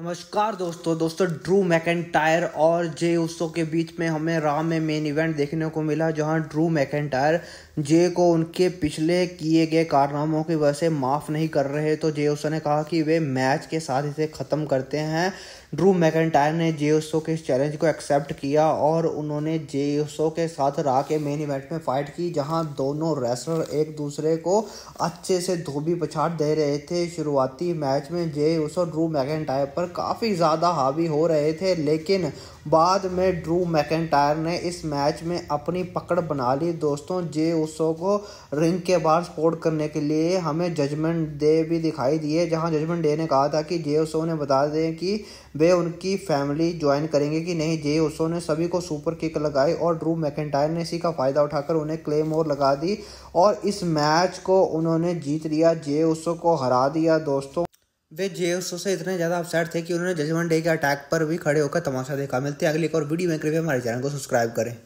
नमस्कार दोस्तों दोस्तों ड्रू मैकेंटायर और जे उसो के बीच में हमें राम में मेन इवेंट देखने को मिला जहां ड्रू मैकेंटायर जे को उनके पिछले किए गए कारनामों की वजह से माफ़ नहीं कर रहे तो जे उसो ने कहा कि वे मैच के साथ इसे ख़त्म करते हैं ड्रू मैकेंटायर ने जे उसो के इस चैलेंज को एक्सेप्ट किया और उन्होंने जे उसो के साथ रा के मेन इवेंट में फ़ाइट की जहाँ दोनों रेसलर एक दूसरे को अच्छे से धोबी पछाड़ दे रहे थे शुरुआती मैच में जे उसो ड्रू मैकेंटायर पर पर काफ़ी ज़्यादा हावी हो रहे थे लेकिन बाद में ड्रू मैकेंटायर ने इस मैच में अपनी पकड़ बना ली दोस्तों जे उसो को रिंग के बाहर सपोर्ट करने के लिए हमें जजमेंट डे भी दिखाई दिए जहां जजमेंट डे ने कहा था कि जे उसो ने बता दें कि वे उनकी फैमिली ज्वाइन करेंगे कि नहीं जे उसो ने सभी को सुपर किक लगाई और ड्रू मैकेंटायर ने इसी का फ़ायदा उठाकर उन्हें क्लेम और लगा दी और इस मैच को उन्होंने जीत लिया जे उसो को हरा दिया दोस्तों वे जे से इतने ज़्यादा अपसेट थे कि उन्होंने जजमेंट डे के अटैक पर भी खड़े होकर तमाशा देखा मिलते हैं अगली एक और वीडियो में कृपया हमारे चैनल को सब्सक्राइब करें